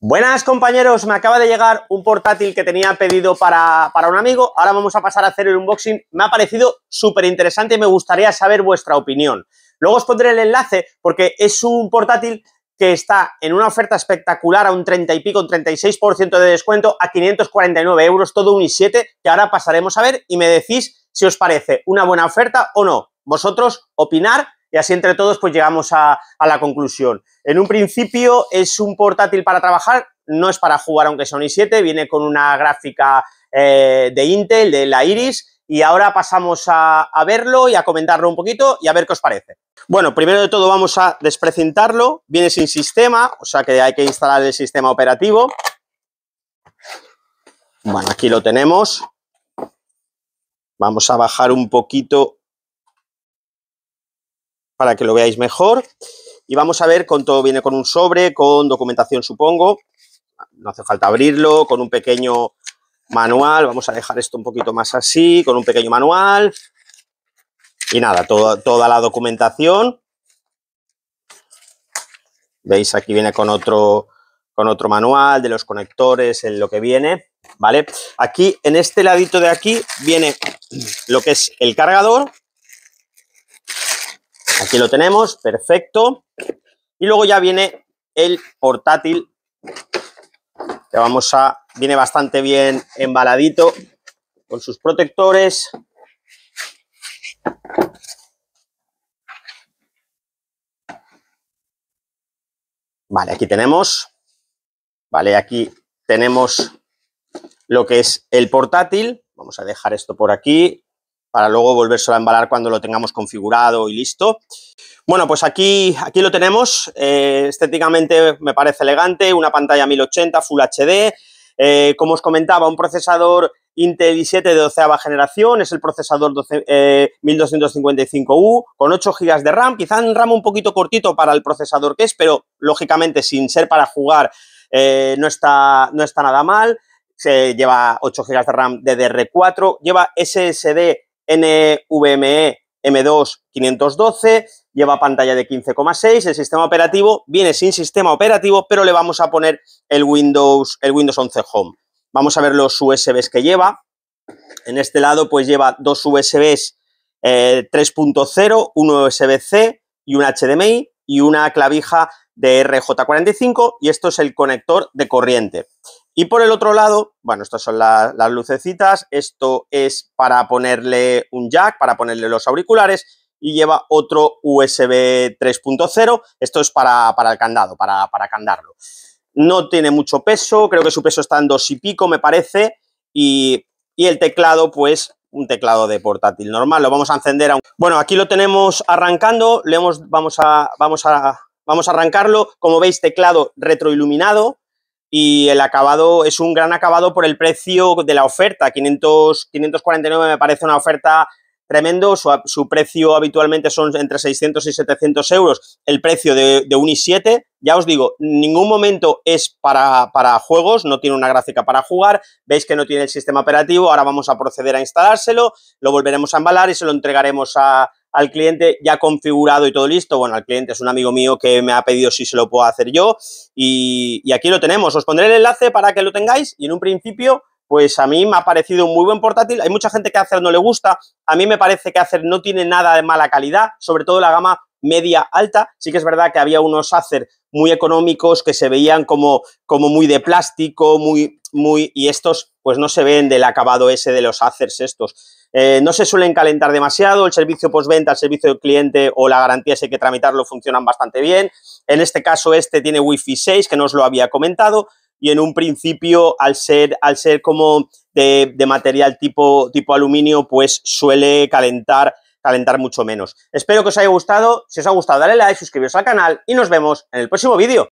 Buenas compañeros, me acaba de llegar un portátil que tenía pedido para, un amigo, ahora vamos a pasar a hacer el unboxing, me ha parecido súper interesante y me gustaría saber vuestra opinión. Luego os pondré el enlace porque es un portátil que está en una oferta espectacular a un 30 y pico, un 36% de descuento a 549 euros, todo un i7, que ahora pasaremos a ver y me decís si os parece una buena oferta o no. Vosotros opinar y así entre todos pues llegamos a, la conclusión. En un principio es un portátil para trabajar, no es para jugar aunque son un i7, viene con una gráfica eh, de Intel, de la Iris, y ahora pasamos a, verlo y a comentarlo un poquito y a ver qué os parece. Bueno, primero de todo vamos a desprecintarlo, viene sin sistema, o sea que hay que instalar el sistema operativo. Bueno, aquí lo tenemos. Vamos a bajar un poquito para que lo veáis mejor. Y vamos a ver, con todo viene con un sobre, con documentación supongo. No hace falta abrirlo, con un pequeño manual. Vamos a dejar esto un poquito más así, con un pequeño manual. Y nada, toda toda la documentación. Veis, aquí viene con otro, con otro manual de los conectores, en lo que viene, ¿vale? Aquí, en este ladito de aquí, viene lo que es el cargador, Aquí lo tenemos, perfecto. Y luego ya viene el portátil, que vamos a... Viene bastante bien embaladito, con sus protectores. Vale, aquí tenemos. Vale, aquí tenemos lo que es el portátil. Vamos a dejar esto por aquí para luego volvérselo a embalar cuando lo tengamos configurado y listo. Bueno, pues aquí, aquí lo tenemos. Eh, estéticamente me parece elegante, una pantalla 1080 Full HD. Eh, como os comentaba, un procesador Intel i7 de 12 generación, es el procesador 1255U, eh, con 8 GB de RAM, quizá un RAM un poquito cortito para el procesador que es, pero lógicamente sin ser para jugar no, está, no está nada mal se lleva 8 GB de RAM DDR4, lleva SSD NVMe M2 512, lleva pantalla de 15,6, el sistema operativo viene sin sistema operativo, pero le vamos a poner el Windows, el Windows 11 Home. Vamos a ver los USBs que lleva. En este lado pues lleva dos USBs 3.0, eh, uno USB-C y un HDMI y una clavija de RJ45 y esto es el conector de corriente. Y por el otro lado, bueno, estas son las lucecitas, esto es para ponerle un jack, para ponerle los auriculares y lleva otro USB 3.0, esto es para, el candado, para, candarlo. No tiene mucho peso, creo que su peso está en dos y pico, me parece, y, el teclado, pues un teclado de portátil normal, lo vamos a encender. A un... Bueno, aquí lo tenemos arrancando, le hemos, vamos, a, vamos, a, vamos a arrancarlo, como veis, teclado retroiluminado, y el acabado es un gran acabado por el precio de la oferta. 500, 549 me parece una oferta tremendo. Su, precio habitualmente son entre 600 y 700 euros. El precio de, un i7, ya os digo, ningún momento es para, para, juegos, no tiene una gráfica para jugar. Veis que no tiene el sistema operativo. Ahora vamos a proceder a instalárselo, lo volveremos a embalar y se lo entregaremos a, al cliente ya configurado y todo listo. Bueno, al cliente es un amigo mío que me ha pedido si se lo puedo hacer yo y, aquí lo tenemos. Os pondré el enlace para que lo tengáis y en un principio pues a mí me ha parecido un muy buen portátil. Hay mucha gente que hacer no le gusta. A mí me parece que hacer no tiene nada de mala calidad, sobre todo la gama media alta. Sí que es verdad que había unos Acer muy económicos que se veían como, como muy de plástico, muy, muy, y estos pues no se ven del acabado ese de los Acers estos. Eh, no se suelen calentar demasiado, el servicio postventa, el servicio del cliente o la garantía si hay que tramitarlo funcionan bastante bien. En este caso este tiene Wi-Fi 6 que no os lo había comentado y en un principio al ser, al ser como de, material tipo, tipo aluminio pues suele calentar calentar mucho menos. Espero que os haya gustado. Si os ha gustado, dale like, suscribiros al canal y nos vemos en el próximo vídeo.